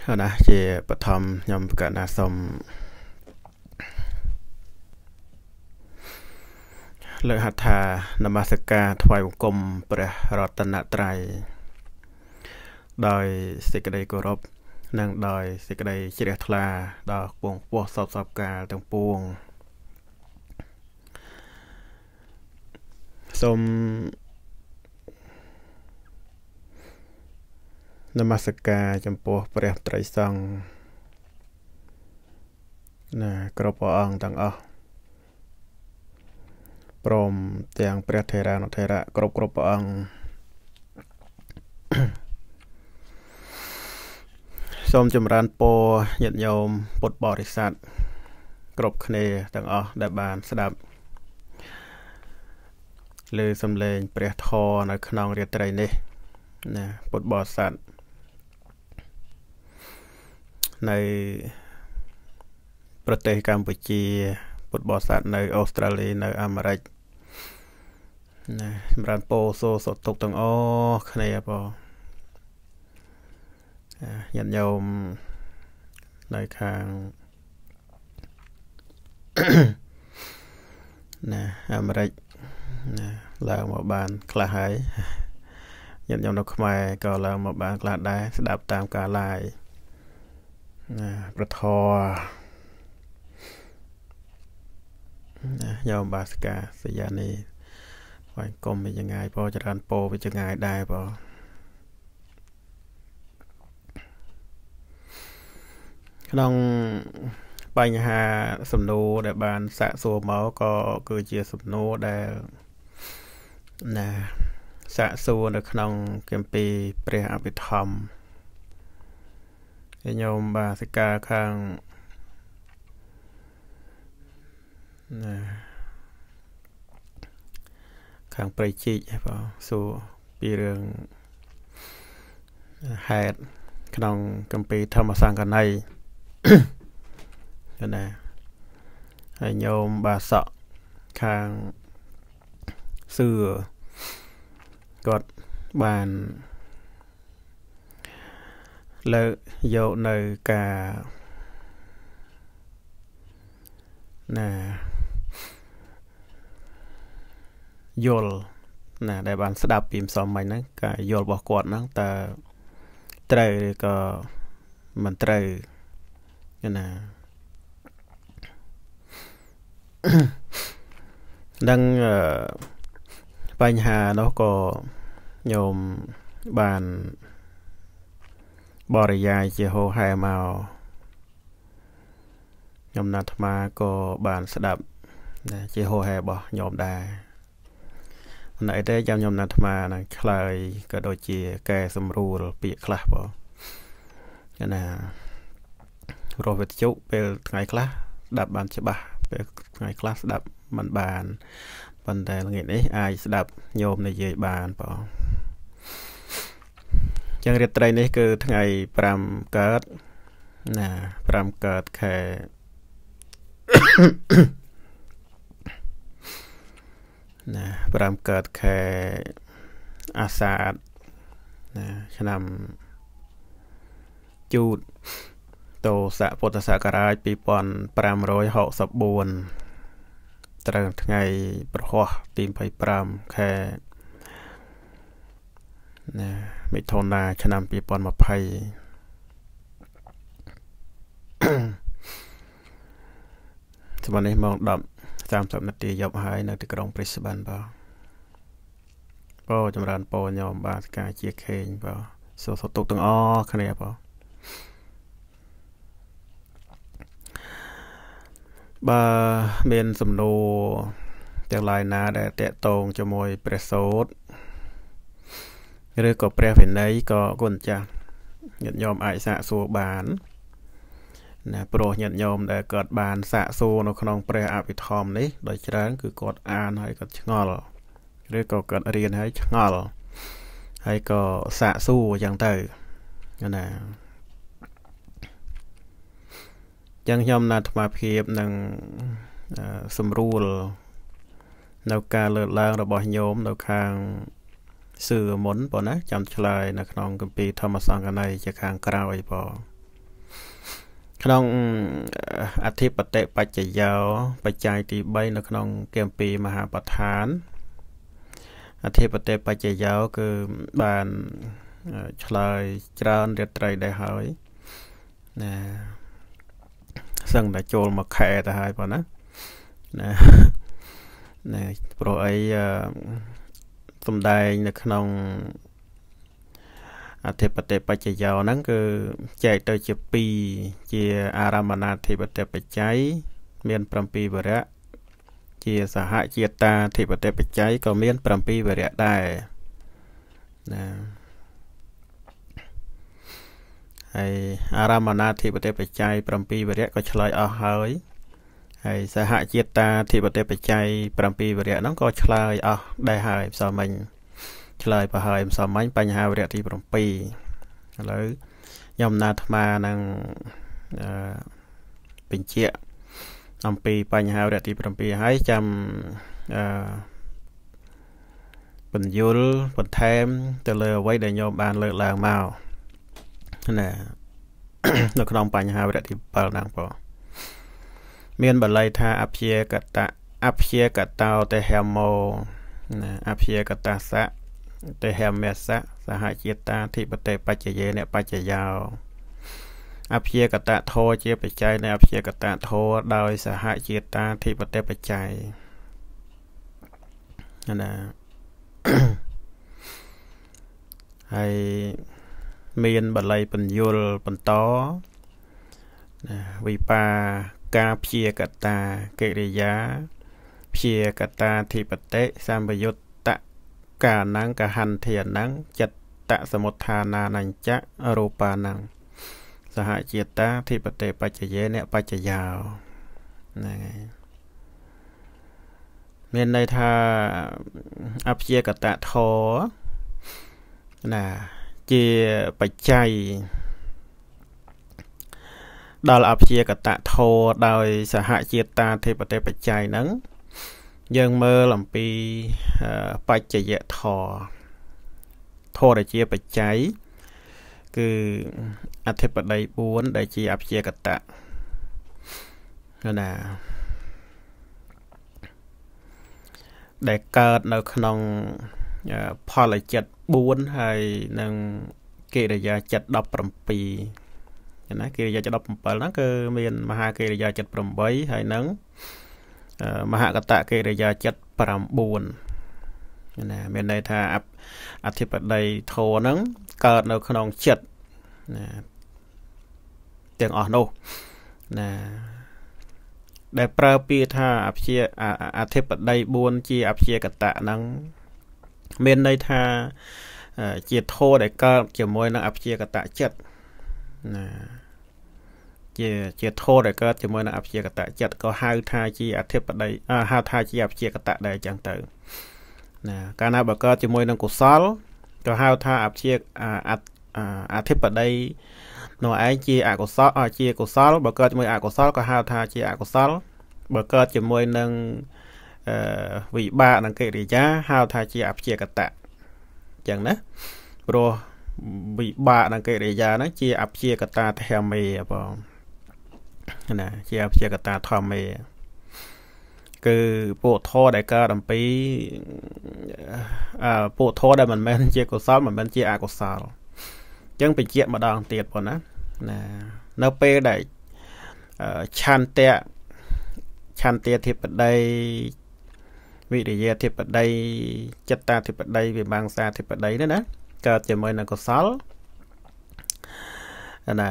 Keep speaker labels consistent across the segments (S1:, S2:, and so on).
S1: ហើយណាជាបឋមខ្ញុំកណាសូមលើកហថានមស្ការថ្វាយបង្គំព្រះរតនត្រ័យដោយសេចក្តីគោរពនិងដោយ សេចក្តីជ្រះថ្លា ដល់ពងពោះសពសពកាលទាំងពួងសូមនមស្ការចំពោះព្រះត្រីសង្ឃណាគ្រប់ព្រះអង្គទាំងអស់ព្រមទាំងព្រះថេរានុថេរៈគ្រប់គ្រប់ព្រះអង្គសូមចម្រើនពរញាតិញោមពុទ្ធបរិស័ទគ្រប់គ្នាទាំងអស់ដែលបានស្ដាប់លើសំឡេងព្រះធម៌នៅ ក្នុងរាត្រីនេះណាពុទ្ធបរិស័ទនៅប្រទេសកម្ពុជាពុទ្ធបរិស័ទនៅអូស្ត្រាលី នៅអាមេរិកណាសម្រាប់ពោសូសុទុកទាំងអស់គ្នាបងញាតិញោមនៅខាងណាអាមេរិកណាឡើងមកបាន ខ្លះហើយញាតិញោមនៅខ្មែរក៏ឡើងមកបានខ្លះដែរស្ដាប់តាមការឡាយណាប្រធរណាយោមបាសកាសយានីបាញ់គុំវាចងាយពោចរានពោវាចងាយដែរបងក្នុងបញ្ហាសំណួរដែល បាន សាកសួរមកក៏គឺជាសំណួរដែលណាសាកសួរនៅ ក្នុងគម្ពីរព្រះអភិធម្មញោមបាសិកាខាងណាខាងប្រៃជីកបងសួរពីរឿងហេតុក្នុងកម្ពីធម្មសង្កណីណាហើយញោមបាសក់ខាងសឿគាត់បានលើកយកនៅការណាយល់ណា ដែលបានស្ដាប់ពីម្សំមិញហ្នឹងការយល់របស់គាត់ហ្នឹងតើត្រូវឬក៏មិនត្រូវណាដឹងបញ្ហានោះក៏ញោមបានបរិយាយជាហោហែមកខ្ញុំណាត់អាត្មាក៏បានស្ដាប់ជាហោហែរបស់ខ្ញុំដែរមិនអីទេចាំខ្ញុំណាត់អាត្មានឹងឆ្លើយក៏ដូចជាកែសម្រួលពាក្យខ្លះបងយ៉ាងណារស់វិទ្យុពេលថ្ងៃខ្លះស្ដាប់បានច្បាស់ពេលថ្ងៃខ្លះស្ដាប់មិនបានប៉ុន្តែល្ងាចនេះអាចស្ដាប់ញោមនិយាយបានបងចឹងរាត្រីនេះគឺថ្ងៃ5កើតណា5កើតខែណា5កើតខែអាសាឍណាឆ្នាំជូតតោស័កពុទ្ធសករាជ2564ត្រូវថ្ងៃ ប្រហោះទី25ខែណាមិថុនាឆ្នាំ2020សម្រាប់នេះម៉ោង10 30នាទីយប់ហើយ នៅទីក្រុងព្រីស្បានបាទពោចម្រើនពោញោមបាទការជាខេងបាទសូមសុខទុកទាំងអស់គ្នាបាទបើមានសំណួរទាំងឡាយណា ដែលតកតងជាមួយព្រះសោតឬក៏ព្រះវិន័យក៏គុណចាស់ញាតិញោមអាចសាកសួរបាន ណាព្រោះញាតិញោមដែលគាត់បាន សាកសួរនៅក្នុង ព្រះអភិធម្មនេះ ដោយច្រើនគឺគាត់អានហើយគាត់ឆ្ងល់ឬក៏គាត់រៀនហើយ ឆ្ងល់ហើយក៏សាកសួរអញ្ចឹងទៅណាចឹងខ្ញុំណាអាត្មាភាពនឹងសម្រួលនៅការលើកឡើង របស់ញោមនៅខាងសឺមុនបងណាចាំឆ្លើយនៅក្នុងគម្ពីរធម្មសង្កណីជាខាងក្រោយបងក្នុងអធិបតិបច្ចយោបច្ច័យទី3នៅក្នុងគម្ពីរមហាបឋានអធិបតិបច្ចយោ គឺបានឆ្លើយច្រើនរាត្រីដែរហើយណាសឹងតែចូលមួយខែទៅហើយបងណាណាណាព្រោះអីសំដែងនៅ ក្នុងអធិបតិបច្ចយោហ្នឹងគឺចែកទៅជា2ជា អារមណាធិបតិបច្ច័យមាន7វរៈជាសហជាតាធិបតិបច្ច័យក៏មាន7វរៈដែរណាហើយអារមណាធិបតិបច្ច័យ7វរៈក៏ឆ្លើយអស់ហើយហើយសហជាតិតាធិបតេបច្ច័យ7វរៈហ្នឹងក៏ឆ្លើយអស់ដែរហើយផ្សំមិញឆ្លើយប្រហើយផ្សំមិញបញ្ហាវរៈទី7ឥឡូវខ្ញុំណាអាត្មានឹងបញ្ជាក់អំពីបញ្ហាវរៈទី7ហើយចាំអឺបញ្យលបន្ថែម ទៅលើអ្វីដែលខ្ញុំបាន លើកឡើងមកណានៅក្នុងបញ្ហាវរៈទី7ហ្នឹងបងមាន បល័យថាអភិយកតៈអភិយកតោទេហមោណាអភិយកតាសៈទេហមេសៈសហជាតាធិបតេបច្ចយេអ្នកបច្ចយោអភិយកតធោជាបច្ច័យនៃអភិយកតធោដោយសហជាតាធិបតេបច្ច័យណាហើយមានបល័យបញ្យលបន្តណាវិបាការព្យាកតាកិរិយាព្យាកតាធិបតិសម្បយុត្តកាណังកហន្ធានังចិត្តសមុដ្ឋានានញ្ចៈរូបានังសហជាតាធិបតិបច្ចយេអ្នកបច្ចយោហ្នឹងហើយមានន័យថាអព្យាកតធរណាជាបច្ច័យដល់អព្យាកតធរដោយសហចេតាធិបតិបច្ច័យហ្នឹង យើងមើលអំពីបច្ចយធរធរជាបច្ច័យគឺអធិបតី4ដែលជាអព្យាកតណាដែលកើតនៅក្នុងផលចិត្ត4ហើយនឹងកិរិយាចិត្ត17ណាកិរិយា17ហ្នឹងគឺមានមហាកិរិយា78ហើយនឹងមហកតកិរិយា79ណាមានន័យថាអធិបតីធរហ្នឹងកើតនៅក្នុងចិត្តណាទាំងអស់នោះណាដែលប្រើពាក្យថាអភិជាអធិបតី4ជាអភិជាកតៈហ្នឹងមានន័យថាជាធម៌ដែលកើតជាមួយ នឹងអភិជាកតៈចិត្តណាជាជាធម៌ដែលកើតជាមួយនឹងអព្យាកតៈចិត្តក៏ហៅ ថាជាអធិបតីហៅថាជាអព្យាកតៈដែរអញ្ចឹងទៅ ណាកាលណាបើកើតជាមួយនឹងកុសលក៏ហៅថាអព្យាអធិបតីនោះឯងជា អកុសលជាកុសលបើកើតជាមួយអកុសលក៏ហៅថា ជាអកុសលបើកើតជាមួយនឹងវិបាកនិងកិរិយាហៅថាជាអព្យាកតៈអញ្ចឹងណាព្រោះវិបាកនិងកិរិយាហ្នឹងជាអព្យាកតាធម្មេបងណាជាជាកតាធម្មេគឺពួកធរដែលកើតអំពីអឺពួកធរដែលមិនមែនជាកុសលមិនមែនជាអកុសលអញ្ចឹងបញ្ជាក់ម្ដងទៀតប៉ុណ្ណាណានៅពេលដែលឆន្ទៈឆន្ទៈធិបតីវិរិយាធិបតីចិត្តតាធិបតីវិមង្សាធិបតីនេះណាកើតជាមួយនឹងកុសលណា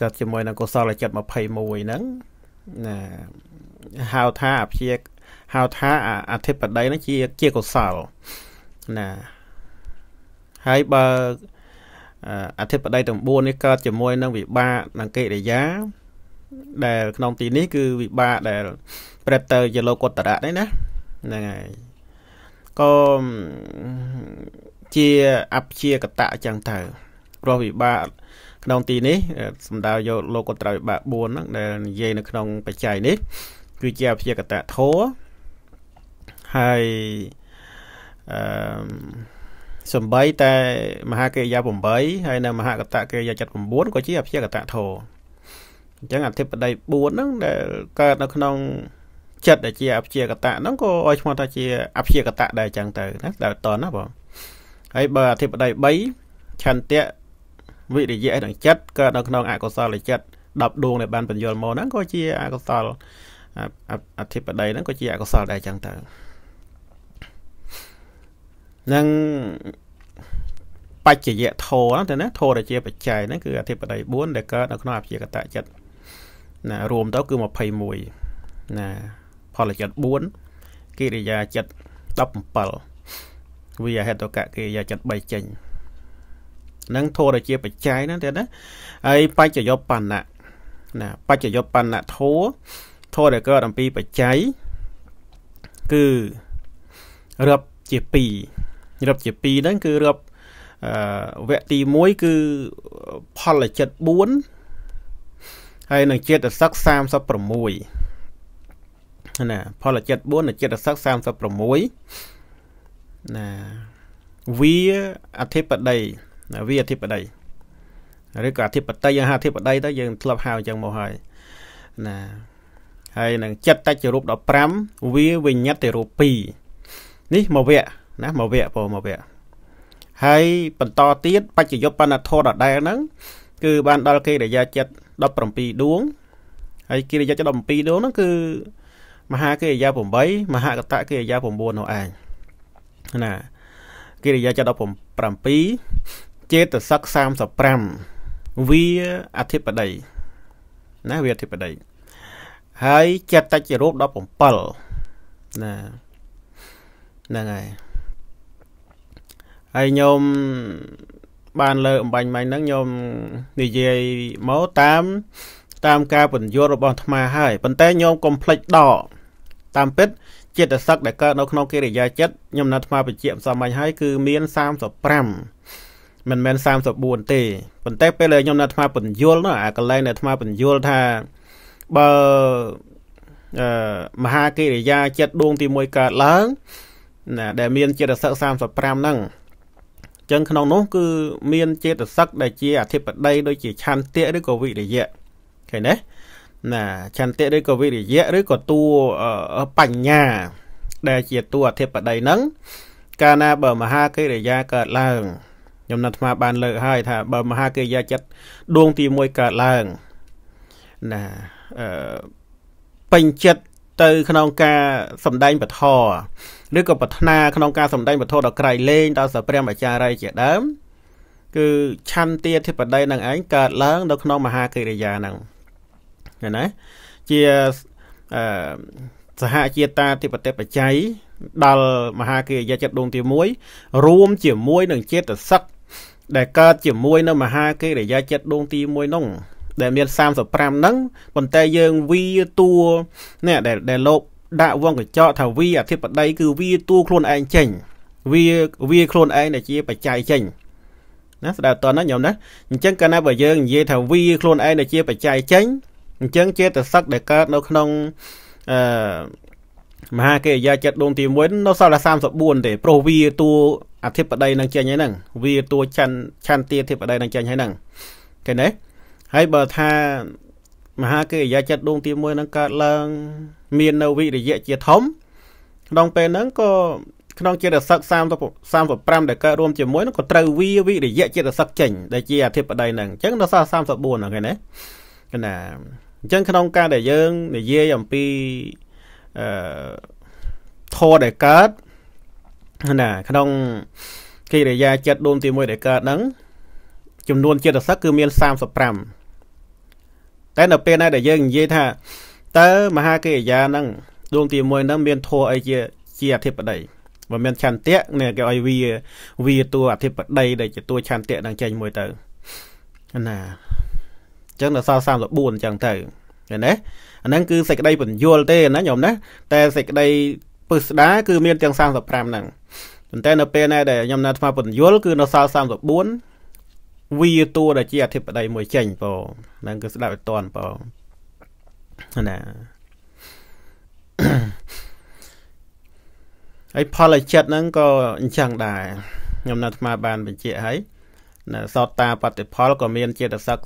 S1: កើតជាមួយនឹងកុសលចិត្ត21ហ្នឹងណាហៅថាអភិជាហៅថាអធិបតីហ្នឹងជាជាកុសលណាហើយបើអធិបតីទាំង4នេះកើតជាមួយ នឹង វិបាកនិងកិរិយា ដែល ក្នុង ទីនេះគឺ វិបាកដែល ប្រែទៅជាលោកុត្តរៈនេះណាហ្នឹងហើយក៏ជាអព្យាកតៈចឹងទៅព្រោះវិបាកក្នុងទីនេះសំដៅយកលោកកត្រៃបាក់4ហ្នឹងដែលនិយាយនៅក្នុង បច្ច័យនេះ គឺជាព្យាកតៈធោហើយអឺសំបីតែមហាកិរិយា8ហើយនៅមហាកតៈកិរិយា79ក៏ជាអព្យាកតៈធោអញ្ចឹងអធិបតី4ហ្នឹងដែលកើតនៅក្នុង ចិត្តដែលជាអព្យាកតៈហ្នឹងក៏ឲ្យឈ្មោះថាជាអព្យាកតៈដែរអញ្ចឹងទៅណាដល់តនណាបងហើយបើអធិបតី3ឆន្ទៈវិរិយៈនឹងចិត្តកើតនៅក្នុងអកុសលចិត្ត10ដួងដែលបានបញ្យលមកហ្នឹងក៏ជាអកុសលអធិបតីហ្នឹងក៏ជាអកុសលដែរចឹងទៅនឹងបច្ចយៈធោទៅណាធោដែលជាបច្ច័យហ្នឹងគឺអធិបតី4ដែលកើតនៅក្នុងអភិយកតចិត្តណារួមទៅគឺ21ណាផលចិត្ត4កិរិយាចិត្ត17វិយហេតុកកិរិយាចិត្ត3ចេញនឹងធរជាបច្ច័យហ្នឹងទៀតណាហើយបច្ចយបបណ្ណៈណាបច្ចយបណ្ណៈធរធរដែលកើតអំពីបច្ច័យគឺរាប់ជា2រាប់ជា2ហ្នឹងគឺរាប់អឺវគ្គទី1គឺផលចិត្ត4ហើយនឹងចិត្តសឹក36ណាផលចិត្ត4និងចិត្តសឹក36ណាវាអធិបតីវាអធិបតីឬក៏អធិបតីយើងហៅអធិបតីទៅយើងធ្លាប់ហៅអញ្ចឹងមកហើយណាហើយនឹងចិត្តតច្ចរូប15វាវិញ្ញត្តិរូប2នេះមកវៈណាមកវៈពោមកវៈហើយ បន្តទៀតបច្ចយុបបណ្ណធរដដែលហ្នឹង គឺបានដល់គេរយៈចិត្ត17ដួងហើយគេរយៈចិត្ត17ដួងហ្នឹងគឺមហាគេរយៈ8មហាកតៈគេរយៈ9នោះឯងណាគេរយៈចិត្ត17ចេតសឹក35វាអធិបតីណាវាអធិបតីហើយចតច្ចរូប17ណាហ្នឹងហើយហើយញោមបានលើអំបញ្ញមិញហ្នឹងញោមនិយាយមកតាម តាមការបញ្យល់របស់អាត្មាហើយប៉ុន្តែញោមកុំភ្លេចដកតាមពិតចិត្តសឹកដែលកើតនៅក្នុងកិរិយាចិត្តញោមណាអាត្មាបញ្ជាក់សំមាញ់ហើយគឺមាន35មិនមែន34ទេប៉ុន្តែពេលដែលខ្ញុំនៅអាត្មាពញ្ញុលនោះអាកន្លែងនៅអាត្មាពញ្ញុលថាបើអឺមហាកិរិយាចិត្តដួងទី1កើតឡើងណាដែលមានចិត្តសឹក35ហ្នឹងចឹងក្នុងនោះគឺមានចេតសឹកដែលជាអធិបតី ដូចជា ឆន្ទៈឬក៏វិរិយៈឃើញទេណាឆន្ទៈឬក៏វិរិយៈឬក៏តួបញ្ញា ដែលជាតួអធិបតីហ្នឹងកាលណា បើមហាកិរិយាកើតឡើងខ្ញុំណាត់អាត្មាបាន លើកហើយថាបើមហាកិរិយាចិត្តដួងទី1កើតឡើងណាអឺពេញចិត្តទៅ ក្នុងការសំដែងពធឬក៏ប្រាថ្នាក្នុងការសំដែងពធដល់ក្រៃលែងដល់សព្រះអាចារ្យជាដើមគឺឆន្ទាធិបតីនឹងឯងកើតឡើងនៅក្នុងមហាកិរិយាហ្នឹងឃើញណាជាអឺសហជាតាធិបតិបច្ច័យដល់មហាកិរិយាចិត្តដងទី1រួមជាមួយនឹងចេតសិកដែលកើតជាមួយនៅមហាកិរិយាចិត្តដងទី1នោះដែលមាន35ហ្នឹងប៉ុន្តែយើងវាតួនេះដែលដែលលោក ដាក់វងកញ្ចក់ថាវាអធិបតី គឺវាតួខ្លួនឯងចេញ វាវាខ្លួនឯងដែលជាបច្ច័យចេញណាស្ដាប់តន់ណាញោមណាអញ្ចឹងកាលណាបើយើងនិយាយថាវាខ្លួនឯងដែលជាបច្ច័យចេញអញ្ចឹងចេតសឹកដែលកើតនៅក្នុងអឺមហាកិរិយាចិត្តដងទី1នៅសល់តែ34ទេព្រោះវាតួអធិបតីនឹងចេញហើយហ្នឹងវាតួច័ន្ទឆន្ទាធិបតីនឹងចេញហើយហ្នឹងឃើញទេហើយបើថាមហាកិរិយាចិត្តដួងទី1ហ្នឹងកើតឡើង មាននៅវិរិយៈជាធំក្នុងពេលហ្នឹងក៏ក្នុងចិត្តសឹក35ដែលកើតរួមជាមួយនឹងក៏ត្រូវវាវិរិយៈចិត្តសឹកចេញដែលជាអធិបតីហ្នឹងអញ្ចឹងដល់34ហ្នឹងឃើញទេគឺណាអញ្ចឹងក្នុងការដែលយើងនិយាយអំពីអឺធរដែលកើតណាក្នុងកិរិយាចិត្តដូនទី1ដែលកើតហ្នឹងចំនួនចិត្តសឹកគឺមាន35តែនៅពេលណាដែលយើងនិយាយថាតើមហាកិរិយាហ្នឹងដូនទី1ហ្នឹងមានធัวអីជាជាអធិបតីបើមានឆន្ទៈនេះគេឲ្យវាវាតួអធិបតីដែលជាតួឆន្ទៈនឹងចេញមួយទៅណាអញ្ចឹងដល់សល់34អញ្ចឹងទៅឃើញទេអាហ្នឹងគឺសេចក្តីបញ្យលទេណាញោមណា តែសេចក្តីពឹសស្ដាគឺមានទាំង35ហ្នឹងប៉ុន្តែ នៅពេលណែដែលខ្ញុំនៅអាត្មាពន្យល់គឺនៅសល់34វាតួដែលជាអធិបតី មួយចេញបងហ្នឹងគឺស្ដាប់ឲ្យតន់បងណាហើយផលចិត្តហ្នឹង ក៏ អញ្ចឹងដែរខ្ញុំនៅអាត្មាបានបញ្ជាក់ហើយណាសតតាបតិផលក៏មានចេតសឹក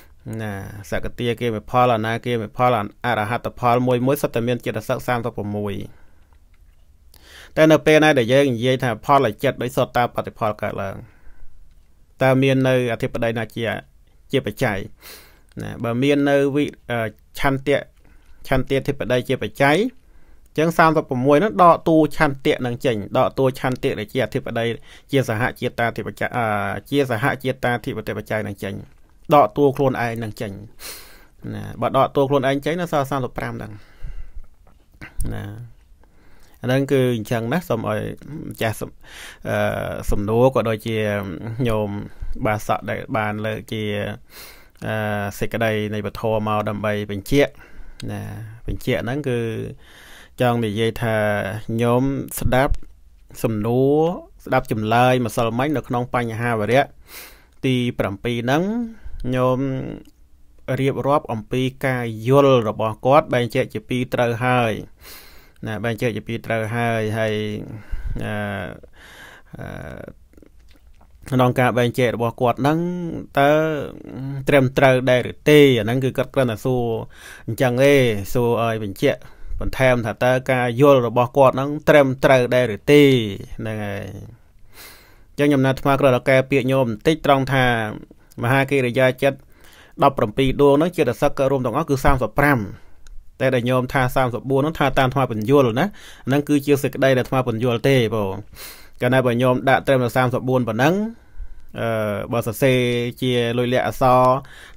S1: 36ណាសកតាគេមិផលអនាគេមិផលអរហត្តផលមួយមួយសុទ្ធតែមានចិត្តសឹក36តែនៅពេលណាដែលយើងនិយាយថាផលចិត្តដោយសតតាបតិផលកើតឡើងតើមាននៅ អធិបតីណាជាជាបច្ច័យណាបើមាននៅវិឆន្ទៈឆន្ទៈអធិបតី ជាបច្ច័យចឹង36នោះដកតួឆន្ទៈនឹងចេញដកតួឆន្ទៈដែលជាអធិបតីជាសហជាតាធិបច្ច័យជាសហជាតាធិបតីបច្ច័យនឹងចេញដកតួខ្លួនឯងនឹងចេញណាបើដកតួខ្លួនឯងចេញនៅសល់35ហ្នឹងណាអាហ្នឹងគឺអញ្ចឹងណាសូមឲ្យម្ចាស់អឺសំណួរក៏ដូចជាញោមបាសក់ដែលបានលើកជាអឺសេចក្តីនៃពធមកដើម្បីបញ្ជាក់ណាបញ្ជាក់ហ្នឹងគឺចង់និយាយថាញោមស្ដាប់សំណួរស្ដាប់ចម្លើយម្សិលមិញនៅក្នុង បញ្ហាវរៈទី7ហ្នឹងញោមរៀបរាប់អំពីការយល់របស់គាត់បែងចែកជាពីរត្រូវហើយណាបែងចែកជាពីរត្រូវហើយហើយអឺក្នុងការបែងចែករបស់គាត់ហ្នឹងតើត្រឹមត្រូវដែរឬទេអាហ្នឹងគឺគាត់គ្រាន់តែសួរអញ្ចឹងទេសួរឲ្យបញ្ជាក់បន្ថែមថាតើការយល់របស់គាត់ហ្នឹងត្រឹមត្រូវដែរឬទេហ្នឹងហើយអញ្ចឹងខ្ញុំណាត់ថ្មគ្រាន់តែកែពាក្យញោមបន្តិចត្រង់ថាមហាកិរិយាចិត្ត17ដួងហ្នឹងចិត្តសឹករួមទាំងអស់គឺ35តែដែលញោមថា34ហ្នឹងថាតាមថ្មបញ្យលណាហ្នឹងគឺជាសេចក្តីដែលថ្មបញ្យលទេបងកាលណាបើញោមដាក់ត្រឹមតែ34ប៉ុណ្ណឹងអឺបើសរសេរជាលុយលាក់អស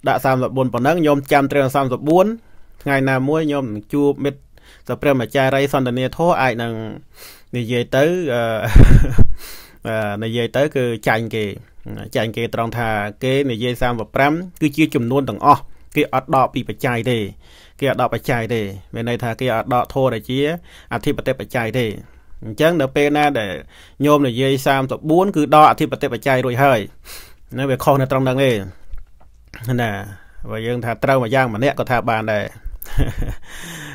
S1: ដាក់34ប៉ុណ្ណឹងញោមចាំត្រឹម34ថ្ងៃណាមួយញោមជួបមិត្តសព្រមអាចារ្យសន្តានាធរអាចនឹងនិយាយទៅអឺនិយាយទៅគឺចាញ់គេចែងគេត្រង់ថាគេនិយាយ35គឺជាចំនួនទាំងអស់គេអត់ដកពីបច្ច័យទេគេអត់ដកបច្ច័យទេមានន័យថាគេអត់ដកធរដែលជាអធិបតេយ្យបច្ច័យទេអញ្ចឹងនៅពេលណាដែលញោមនិយាយ34គឺដកអធិបតេយ្យបច្ច័យរួចហើយណាវាខុសនៅត្រង់ហ្នឹងទេណាបើយើងថាត្រូវមួយយ៉ាងម្នាក់ក៏ថាបានដែរ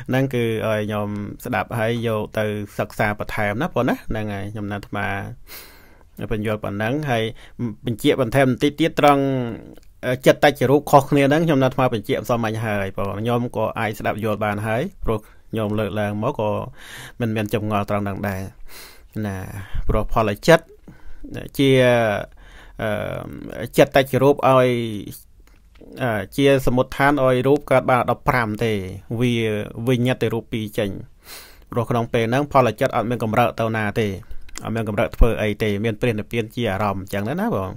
S1: ហ្នឹងគឺឲ្យខ្ញុំស្ដាប់ហើយយកទៅសិក្សាបន្ថែមណាប៉ុណ្ណាហ្នឹងហើយខ្ញុំណាត់អាត្មាបញ្យល់ប៉ុណ្ណឹងហើយបញ្ជាក់បន្ថែមបន្តិចទៀតត្រង់ចិត្តតច្ចរូបខុសគ្នាហ្នឹងខ្ញុំនៅថ្មបញ្ជាក់សំអាញ់ហើយបងខ្ញុំក៏អាចស្ដាប់យល់បានហើយព្រោះខ្ញុំលើកឡើងមកក៏មិនមានចម្ងល់ត្រង់ហ្នឹងដែរណាព្រោះផលចិត្តជាចិត្តតច្ចរូបឲ្យជាសមុតឋានឲ្យ រូបកើតបាន15ទេវាវិញ្ញត្តិរូប2ចេញព្រោះក្នុងពេលហ្នឹងផលចិត្តអត់មានកម្រើកទៅណាទេអត់មានកម្រិតធ្វើអីទេមានព្រះនិព្វានជាអារម្មណ៍អញ្ចឹងណាបង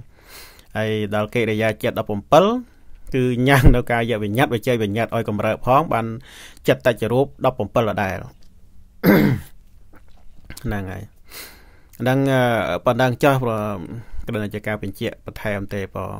S1: ហើយដល់កិរិយាចិត្ត17គឺញ៉ាំងនៅការយវិញ្ញត្តិវិជ័យវិញ្ញត្តិឲ្យកម្រើកផង បានចិត្តតច្ចរូប17ដដែលហ្នឹងហើយហ្នឹងប៉ុណ្ណឹងចោះព្រោះគ្រាន់តែជាការបញ្ជាក់បន្ថែមទេបង